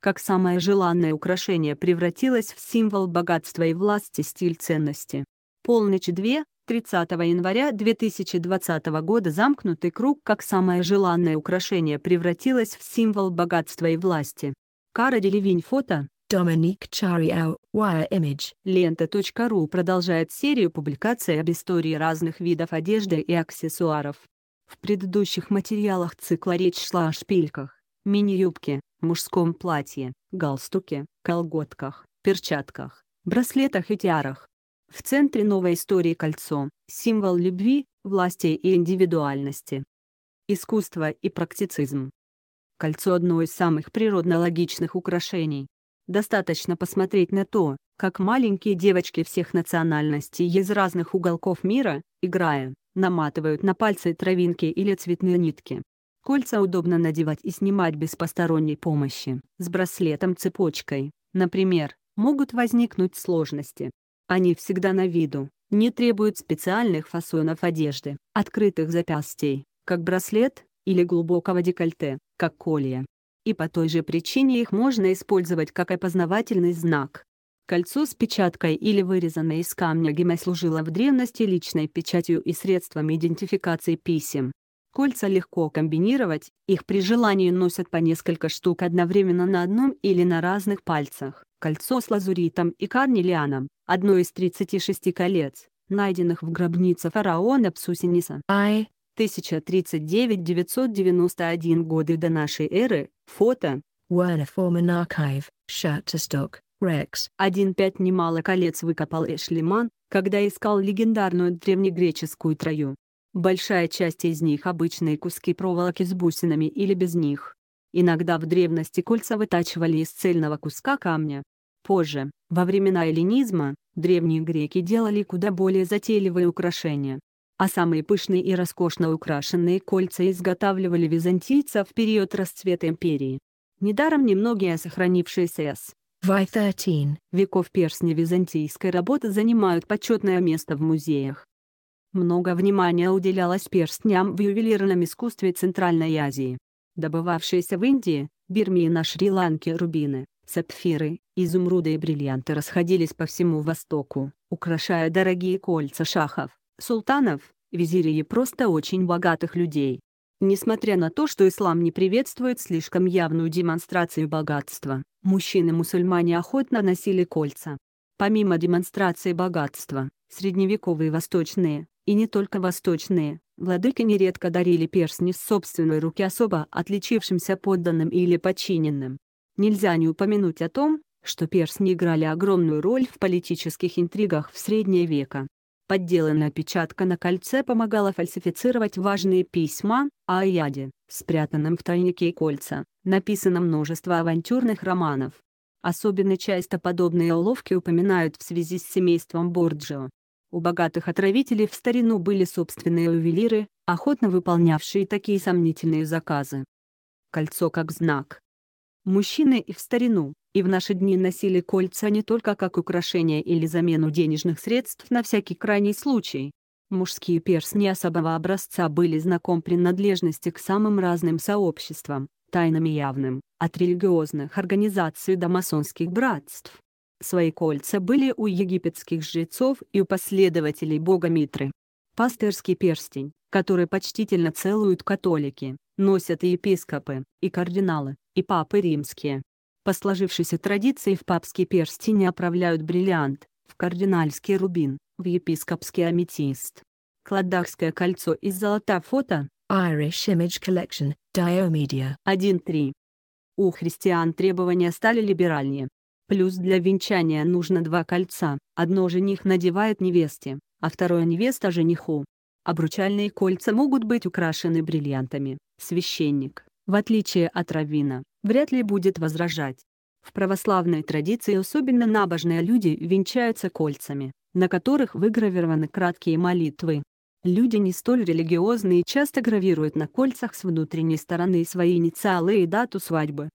как самое желанное украшение превратилось в символ богатства и власти стиль ценности. Полночь 2, 30 января 2020 года замкнутый круг как самое желанное украшение превратилось в символ богатства и власти. Кара Делевинь фото. Доминик Чариау, Wire Image. Лента.ру продолжает серию публикаций об истории разных видов одежды и аксессуаров. В предыдущих материалах цикла речь шла о шпильках, мини-юбке, мужском платье, галстуке, колготках, перчатках, браслетах и тиарах. В центре новой истории кольцо – символ любви, власти и индивидуальности. Искусство и практицизм. Кольцо – одно из самых природно-логичных украшений. Достаточно посмотреть на то, как маленькие девочки всех национальностей из разных уголков мира, играя, наматывают на пальцы травинки или цветные нитки. Кольца удобно надевать и снимать без посторонней помощи. С браслетом-цепочкой, например, могут возникнуть сложности. Они всегда на виду, не требуют специальных фасонов одежды, открытых запястьей, как браслет, или глубокого декольте, как колье. И по той же причине их можно использовать как опознавательный знак. Кольцо с печаткой или вырезанное из камня гемой служило в древности личной печатью и средством идентификации писем кольца легко комбинировать, их при желании носят по несколько штук одновременно на одном или на разных пальцах. Кольцо с лазуритом и карнелианом – одно из 36 колец, найденных в гробнице фараона Псусениса. Ай. 1039-991 годы до нашей эры. Фото. Werner Archive, Shutterstock, Rex. 1.5 немало колец выкопал Эшлиман, когда искал легендарную древнегреческую трою. Большая часть из них — обычные куски проволоки с бусинами или без них. Иногда в древности кольца вытачивали из цельного куска камня. Позже, во времена эллинизма, древние греки делали куда более затейливые украшения. А самые пышные и роскошно украшенные кольца изготавливали византийцы в период расцвета империи. Недаром немногие сохранившиеся с Y13 веков перстни византийской работы занимают почетное место в музеях. Много внимания уделялось перстням в ювелирном искусстве Центральной Азии. Добывавшиеся в Индии, Бирме и на Шри-Ланке рубины, сапфиры, изумруды и бриллианты расходились по всему Востоку, украшая дорогие кольца шахов, султанов, визирей и просто очень богатых людей. Несмотря на то, что ислам не приветствует слишком явную демонстрацию богатства, мужчины-мусульмане охотно носили кольца. Помимо демонстрации богатства, средневековые восточные, и не только восточные, владыки нередко дарили перстни с собственной руки особо отличившимся подданным или подчиненным. Нельзя не упомянуть о том, что перстни играли огромную роль в политических интригах в средние века. Подделанная печатка на кольце помогала фальсифицировать важные письма о яде, спрятанном в тайнике кольца, написано множество авантюрных романов. Особенно часто подобные уловки упоминают в связи с семейством Борджио. У богатых отравителей в старину были собственные ювелиры, охотно выполнявшие такие сомнительные заказы. Кольцо как знак. Мужчины и в старину, и в наши дни носили кольца не только как украшение или замену денежных средств на всякий крайний случай. Мужские персни особого образца были знаком принадлежности к самым разным сообществам, тайным и явным, от религиозных организаций до масонских братств. Свои кольца были у египетских жрецов и у последователей бога Митры. Пастырский перстень, который почтительно целуют католики, носят и епископы, и кардиналы, и папы римские. По сложившейся традиции в папский перстень оправляют бриллиант, в кардинальский рубин, в епископский аметист. Кладахское кольцо из золота фото Irish Image Collection, Diomedia 1.3. У христиан требования стали либеральнее. Плюс для венчания нужно два кольца, одно жених надевает невесте, а второе невеста жениху. Обручальные кольца могут быть украшены бриллиантами. Священник, в отличие от раввина, вряд ли будет возражать. В православной традиции особенно набожные люди венчаются кольцами, на которых выгравированы краткие молитвы. Люди не столь религиозные часто гравируют на кольцах с внутренней стороны свои инициалы и дату свадьбы.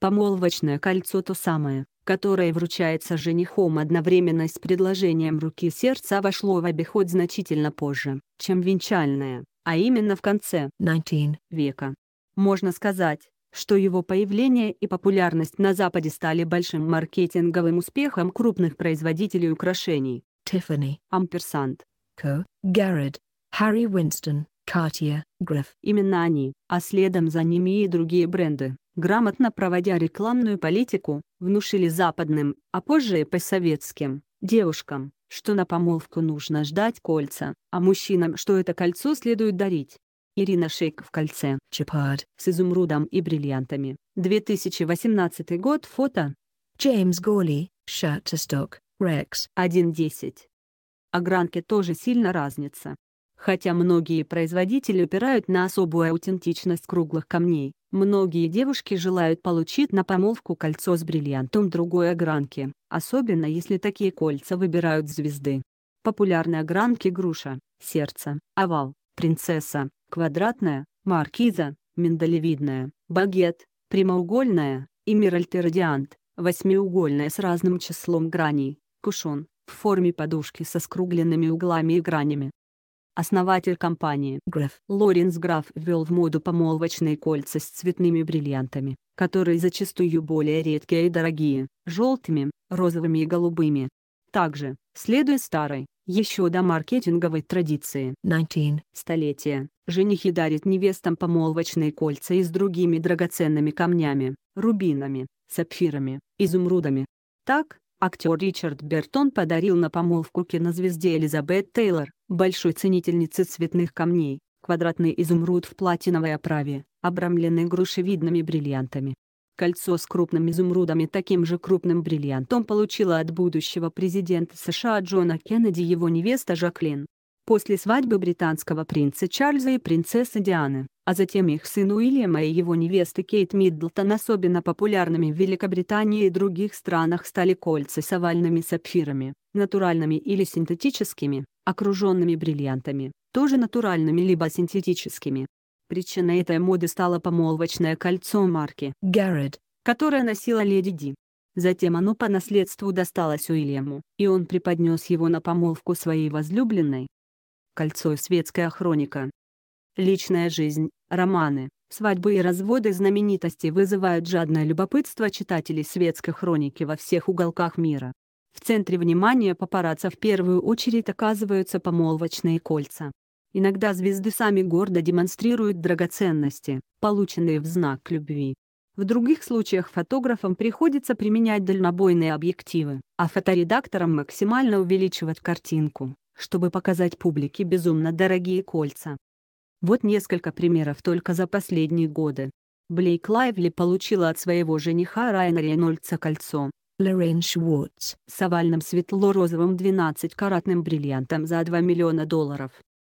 Помолвочное кольцо то самое, которое вручается женихом одновременно с предложением руки сердца вошло в обиход значительно позже, чем венчальное, а именно в конце 19 века. Можно сказать, что его появление и популярность на Западе стали большим маркетинговым успехом крупных производителей украшений. Tiffany, Ampersand, Co., Garrod, Harry Winston, Cartier, Gref. Именно они, а следом за ними и другие бренды, грамотно проводя рекламную политику, внушили западным, а позже и по-советским девушкам, что на помолвку нужно ждать кольца, а мужчинам, что это кольцо следует дарить. Ирина Шейк в кольце, Чепард, с изумрудом и бриллиантами. 2018 год, фото. Джеймс Голли, Шаттесток, Рекс. 1.10. А гранки тоже сильно разница. Хотя многие производители упирают на особую аутентичность круглых камней, многие девушки желают получить на помолвку кольцо с бриллиантом другой огранки, особенно если такие кольца выбирают звезды. Популярные огранки груша, сердце, овал, принцесса, квадратная, маркиза, миндалевидная, багет, прямоугольная, эмеральд и радиант, восьмиугольная с разным числом граней, кушон, в форме подушки со скругленными углами и гранями, Основатель компании Граф Лоренс Граф ввел в моду помолвочные кольца с цветными бриллиантами, которые зачастую более редкие и дорогие, желтыми, розовыми и голубыми. Также, следуя старой, еще до маркетинговой традиции 19 столетия, женихи дарят невестам помолвочные кольца и с другими драгоценными камнями, рубинами, сапфирами, изумрудами. Так, Актер Ричард Бертон подарил на помолвку кинозвезде Элизабет Тейлор, большой ценительнице цветных камней, квадратный изумруд в платиновой оправе, обрамленный грушевидными бриллиантами. Кольцо с крупным изумрудом и таким же крупным бриллиантом получила от будущего президента США Джона Кеннеди его невеста Жаклин, после свадьбы британского принца Чарльза и принцессы Дианы, а затем их сына Уильяма и его невесты Кейт Миддлтон особенно популярными в Великобритании и других странах стали кольца с овальными сапфирами, натуральными или синтетическими, окруженными бриллиантами, тоже натуральными либо синтетическими. Причиной этой моды стало помолвочное кольцо марки Гаррет, которое носила леди Ди. Затем оно по наследству досталось Уильяму, и он преподнес его на помолвку своей возлюбленной, кольцо и светская хроника. Личная жизнь, романы, свадьбы и разводы знаменитостей вызывают жадное любопытство читателей светской хроники во всех уголках мира. В центре внимания папарацци в первую очередь оказываются помолвочные кольца. Иногда звезды сами гордо демонстрируют драгоценности, полученные в знак любви. В других случаях фотографам приходится применять дальнобойные объективы, а фоторедакторам максимально увеличивать картинку чтобы показать публике безумно дорогие кольца. Вот несколько примеров только за последние годы. Блейк Лайвли получила от своего жениха Райана Рейнольдса кольцо. Лорен Шварц с овальным светло-розовым 12-каратным бриллиантом за 2 миллиона долларов.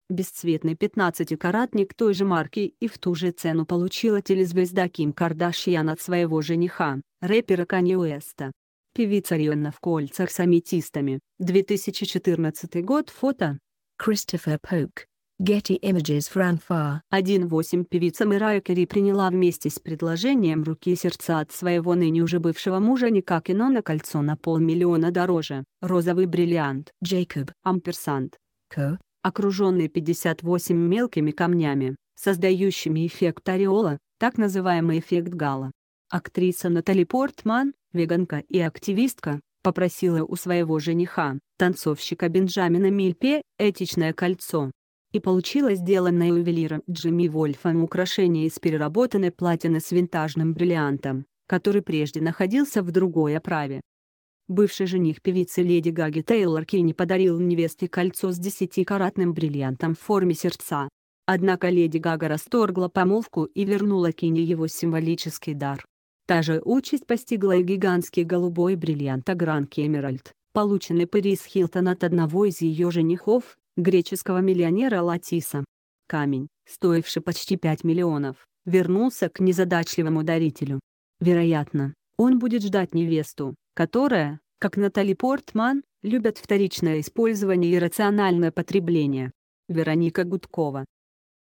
Бесцветный 15-каратник той же марки и в ту же цену получила телезвезда Ким Кардашьян от своего жениха, рэпера Канье Уэста. Певица Рианна в кольцах с аметистами. 2014 год. Фото. Кристофер Поук. Getty Images Franfar. 1.8 Певица Мирая Кери приняла вместе с предложением руки и сердца от своего ныне уже бывшего мужа Ника Кино на кольцо на полмиллиона дороже. Розовый бриллиант. Джейкоб. Амперсант. Ко. Окруженный 58 мелкими камнями, создающими эффект ореола, так называемый эффект Гала. Актриса Натали Портман, веганка и активистка, попросила у своего жениха, танцовщика Бенджамина Мильпе, этичное кольцо. И получила сделанное ювелиром Джимми Вольфом украшение из переработанной платины с винтажным бриллиантом, который прежде находился в другой оправе. Бывший жених певицы Леди Гаги Тейлор Кинни подарил невесте кольцо с десятикаратным бриллиантом в форме сердца. Однако Леди Гага расторгла помолвку и вернула Кинни его символический дар. Та же участь постигла и гигантский голубой бриллиант Агранки Эмеральд, полученный Пэрис Хилтон от одного из ее женихов, греческого миллионера Латиса. Камень, стоивший почти 5 миллионов, вернулся к незадачливому дарителю. Вероятно, он будет ждать невесту, которая, как Натали Портман, любят вторичное использование и рациональное потребление. Вероника Гудкова